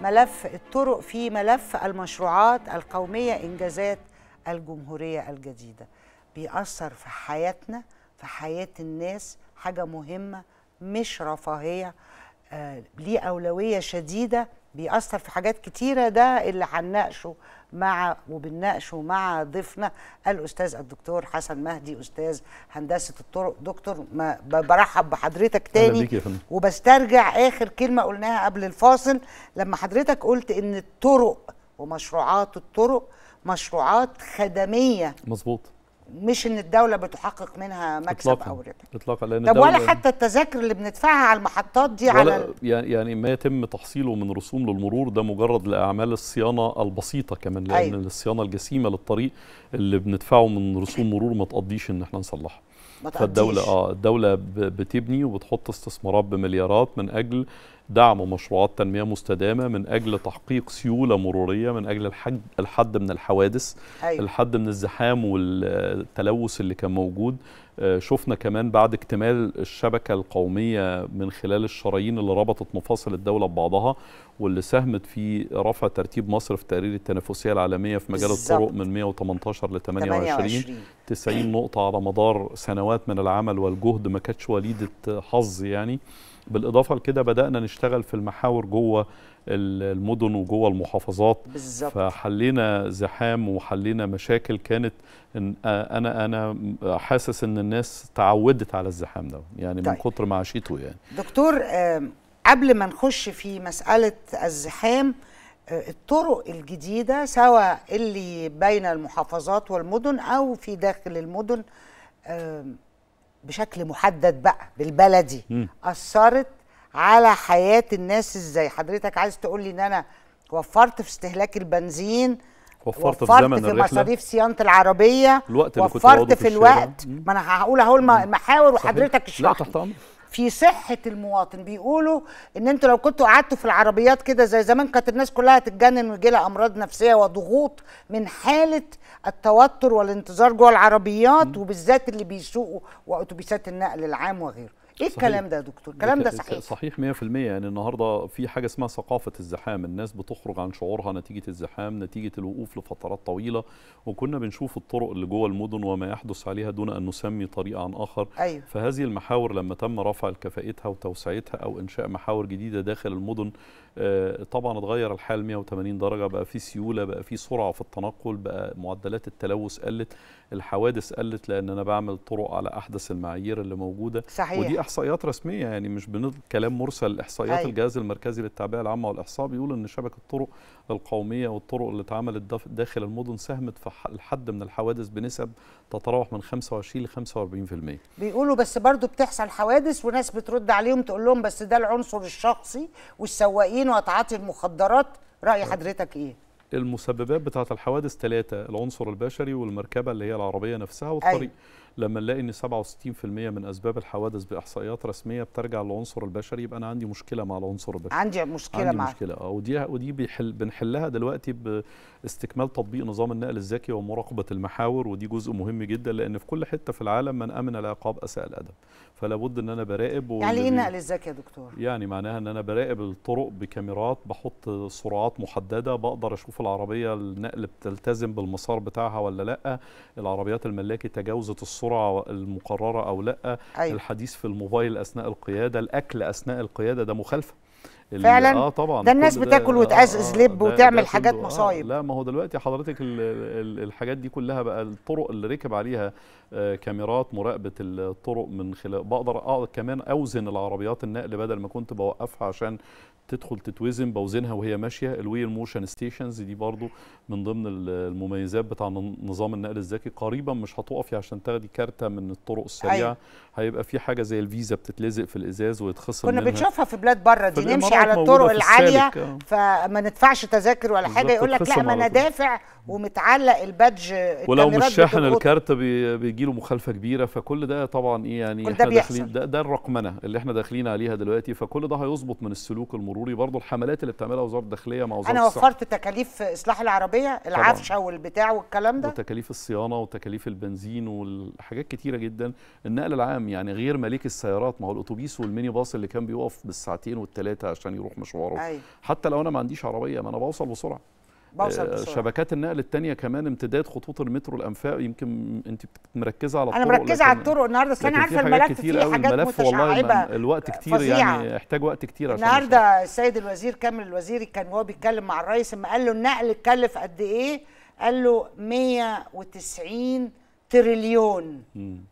ملف الطرق في ملف المشروعات القومية إنجازات الجمهورية الجديدة بيأثر في حياتنا في حياة الناس حاجة مهمة مش رفاهية آه ليه أولوية شديدة بيأثر في حاجات كتيرة ده اللي هنناقشه مع وبنناقشه مع ضيفنا الأستاذ الدكتور حسن مهدي أستاذ هندسة الطرق دكتور ما برحب بحضرتك تاني وبسترجع آخر كلمة قلناها قبل الفاصل لما حضرتك قلت إن الطرق ومشروعات الطرق مشروعات خدمية مظبوط مش ان الدوله بتحقق منها مكسب إطلاقاً. او ربح اطلاقا لان طب ولا حتى التذاكر اللي بندفعها على المحطات دي ولا على يعني-, يعني ما يتم تحصيله من رسوم للمرور ده مجرد لاعمال الصيانه البسيطه كمان لان أيوة. الصيانه الجسيمه للطريق اللي بندفعه من رسوم مرور ما تقضيش ان احنا نصلحها فالدولة اه الدولة بتبني وبتحط استثمارات بمليارات من اجل دعم مشروعات تنميه مستدامه من اجل تحقيق سيوله مروريه من اجل الحد الحد من الحوادث أيوة. الحد من الزحام والتلوث اللي كان موجود آه، شفنا كمان بعد اكتمال الشبكة القومية من خلال الشرايين اللي ربطت مفاصل الدولة ببعضها واللي ساهمت في رفع ترتيب مصر في تقرير التنافسية العالمية في مجال الطرق من 118 ل 28 90 نقطة على مدار سنوات من العمل والجهد ما كانتش وليدة حظ يعني بالاضافه لكده بدانا نشتغل في المحاور جوه المدن وجوه المحافظات بالزبط. فحلينا زحام وحلينا مشاكل كانت إن انا انا حاسس ان الناس تعودت على الزحام ده يعني طيب. من كتر ما عشيته يعني دكتور قبل ما نخش في مساله الزحام آه، الطرق الجديده سواء اللي بين المحافظات والمدن او في داخل المدن بشكل محدد بقى بالبلدي م. اثرت على حياه الناس ازاي حضرتك عايز تقول لي ان انا وفرت في استهلاك البنزين وفرت, وفرت في زمن في مصاريف صيانه العربيه الوقت اللي وفرت كنت في, في الوقت ما انا هقول اهو المحاور وحضرتك اشرح لا تحت امرك في صحه المواطن بيقولوا ان انتوا لو كنتوا قعدتوا في العربيات كده زي زمان كانت الناس كلها تتجنن ويجي لها امراض نفسيه وضغوط من حاله التوتر والانتظار جوه العربيات وبالذات اللي بيسوقوا واتوبيسات النقل العام وغيره ايه صحيح. الكلام ده يا دكتور الكلام ده صحيح صحيح 100% يعني النهارده في حاجه اسمها ثقافه الزحام الناس بتخرج عن شعورها نتيجه الزحام نتيجه الوقوف لفترات طويله وكنا بنشوف الطرق اللي جوه المدن وما يحدث عليها دون ان نسمي طريق عن اخر أيوه. فهذه المحاور لما تم رفع كفائتها وتوسعتها او انشاء محاور جديده داخل المدن آه، طبعا اتغير الحال 180 درجه بقى في سيوله بقى في سرعه في التنقل بقى معدلات التلوث قلت الحوادث قلت لان انا بعمل طرق على احدث المعايير اللي موجوده صحيح. ودي احصائيات رسميه يعني مش كلام مرسل احصائيات أيوة. الجهاز المركزي للتعبئه العامه والاحصاء بيقول ان شبكه الطرق القوميه والطرق اللي اتعملت داخل المدن ساهمت في الحد من الحوادث بنسب تتراوح من 25 ل 45% بيقولوا بس برضو بتحصل حوادث وناس بترد عليهم تقول لهم بس ده العنصر الشخصي والسواقين وتعاطي المخدرات راي أه. حضرتك ايه المسببات بتاعت الحوادث ثلاثه العنصر البشري والمركبه اللي هي العربيه نفسها والطريق أيوة. لما نلاقي ان 67% من اسباب الحوادث باحصائيات رسميه بترجع للعنصر البشري يبقى انا عندي مشكله مع العنصر البشري عندي مشكله عندي مع مشكله اه ودي ودي بيحل بنحلها دلوقتي باستكمال تطبيق نظام النقل الذكي ومراقبه المحاور ودي جزء مهم جدا لان في كل حته في العالم من امن العقاب اساء الادب فلا بد ان انا براقب يعني ايه النقل الذكي يا دكتور يعني معناها ان انا براقب الطرق بكاميرات بحط سرعات محدده بقدر اشوف العربيه النقل بتلتزم بالمسار بتاعها ولا لا العربيات الملاكي تجاوزت السرعه المقرره او لا أيوة. الحديث في الموبايل اثناء القياده الاكل اثناء القياده ده مخالفه فعلا اه طبعا ده الناس بتاكل آه، وتقزقز آه لب وتعمل حاجات آه، مصايب آه لا ما هو دلوقتي حضرتك الحاجات دي كلها بقى الطرق اللي ركب عليها آه كاميرات مراقبه الطرق من خلال بقدر آه كمان اوزن العربيات النقل بدل ما كنت بوقفها عشان تدخل تتوزن بوزنها وهي ماشيه الويل موشن ستيشنز دي برضو من ضمن المميزات بتاع نظام النقل الذكي قريبا مش هتقفي عشان تاخدي كارته من الطرق السريعه أيوة. هيبقى في حاجه زي الفيزا بتتلزق في الازاز ويتخصم كنا منها. بنشوفها في بلاد بره دي نمشي على الطرق العاليه آه. فما ندفعش تذاكر ولا حاجه يقول لك لا ما انا دافع ومتعلق البادج ولو مش شاحن الكارت بيجي له مخالفه كبيره فكل ده طبعا ايه يعني كل ده احنا داخلين ده, ده الرقمنه اللي احنا داخلين عليها دلوقتي فكل ده هيظبط من السلوك المروري برضه الحملات اللي بتعملها وزاره الداخليه مع وزاره انا وفرت تكاليف اصلاح العربيه العفشه والبتاع والكلام ده وتكاليف الصيانه وتكاليف البنزين والحاجات كتيره جدا النقل العام يعني غير مليك السيارات ما هو الاتوبيس والميني باص اللي كان بيقف بالساعتين والثلاثه عشان عشان يروح مشواره أيوة. حتى لو انا ما عنديش عربيه ما انا بوصل بسرعه بوصل آه، بسرعه شبكات النقل الثانيه كمان امتداد خطوط المترو الانفاق يمكن انت مركزه على الطرق انا مركزه على الطرق النهارده اصل انا عارفه الملف فيه حاجات, حاجات الملف والله الوقت كتير فزيعة. يعني احتاج وقت كتير عشان النهارده السيد الوزير كامل الوزيري كان وهو بيتكلم مع الرئيس اما قال له النقل اتكلف قد ايه قال له 190 تريليون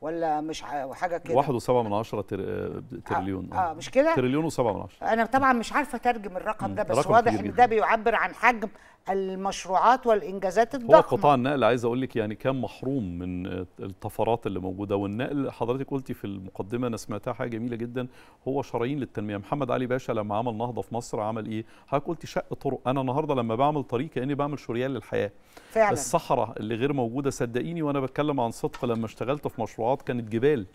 ولا مش حاجه كده واحد وسبعة من عشرة تر... آه، تريليون اه, آه مش كده تريليون وسبعة من عشرة انا طبعا مش عارفه اترجم الرقم ده بس واضح ان ده بيعبر عن حجم المشروعات والانجازات الضخمه هو قطاع النقل عايز اقول لك يعني كان محروم من الطفرات اللي موجوده والنقل حضرتك قلتي في المقدمه انا سمعتها حاجه جميله جدا هو شرايين للتنميه محمد علي باشا لما عمل نهضه في مصر عمل ايه حضرتك قلتي شق طرق انا النهارده لما بعمل طريق كاني بعمل شريان للحياه فعلا الصحراء اللي غير موجوده صدقيني وانا بتكلم عن صدق لما اشتغلت في مشروعات كانت جبال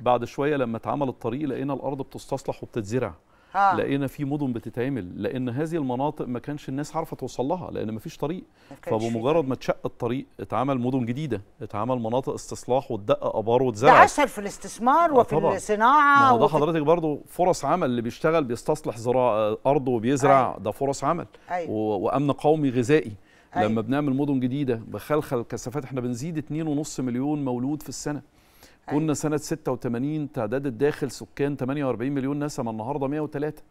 بعد شويه لما اتعمل الطريق لقينا الارض بتستصلح وبتتزرع آه. لقينا في مدن بتتعمل لان هذه المناطق ما كانش الناس عارفه توصل لها لان ما فيش طريق فبمجرد ما اتشق الطريق اتعمل مدن جديده اتعمل مناطق استصلاح واتدق ابار واتزرع ده اثر في الاستثمار وفي آه، طبعًا. الصناعه ما هو ده حضرتك برضو فرص عمل اللي بيشتغل بيستصلح زراعه آه، ارض وبيزرع أيوة. ده فرص عمل أيوة. و... وامن قومي غذائي لما أيوه. بنعمل مدن جديده بخلخل الكثافات احنا بنزيد 2.5 مليون مولود في السنه كنا سنه 86 تعداد الداخل سكان 48 مليون نسمه النهارده 103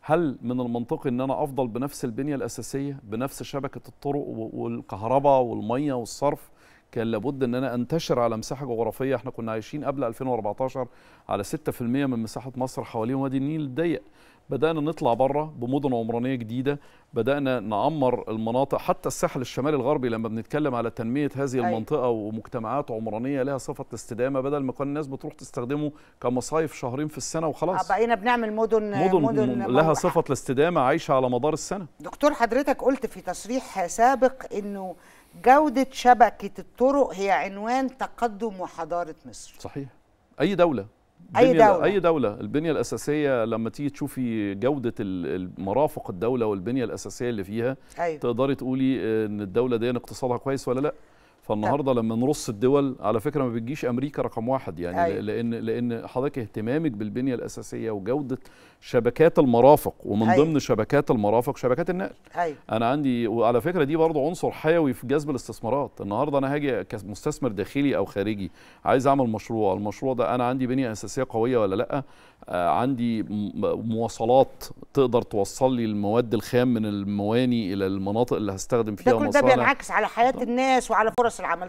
هل من المنطقي ان انا افضل بنفس البنيه الاساسيه بنفس شبكه الطرق والكهرباء والميه والصرف كان لابد ان انا انتشر على مساحه جغرافيه احنا كنا عايشين قبل 2014 على 6% من مساحه مصر حوالين وادي النيل الضيق بدأنا نطلع بره بمدن عمرانية جديدة بدأنا نعمر المناطق حتى الساحل الشمالي الغربي لما بنتكلم على تنمية هذه أي. أيوة. المنطقة ومجتمعات عمرانية لها صفة استدامة بدل ما كان الناس بتروح تستخدمه كمصايف شهرين في السنة وخلاص آه، بقينا بنعمل مدن مدن, مدن لها صفة الاستدامة عايشة على مدار السنة دكتور حضرتك قلت في تصريح سابق أنه جودة شبكة الطرق هي عنوان تقدم وحضارة مصر صحيح أي دولة اي دوله اي دوله البنيه الاساسيه لما تيجي تشوفي جوده مرافق الدوله والبنيه الاساسيه اللي فيها أيوة. تقدري تقولي ان الدوله دي اقتصادها كويس ولا لا فالنهارده لما نرص الدول على فكره ما بتجيش امريكا رقم واحد يعني أي. أيوة. لان لان حضرتك اهتمامك بالبنيه الاساسيه وجوده شبكات المرافق ومن أي. أيوة. ضمن شبكات المرافق شبكات النقل أيوة. انا عندي وعلى فكره دي برضه عنصر حيوي في جذب الاستثمارات النهارده انا هاجي كمستثمر داخلي او خارجي عايز اعمل مشروع المشروع ده انا عندي بنيه اساسيه قويه ولا لا آه، عندي مواصلات تقدر توصل لي المواد الخام من المواني الى المناطق اللي هستخدم فيها مصانع ده كل ده بينعكس على حياه الناس وعلى فرص فرص العمل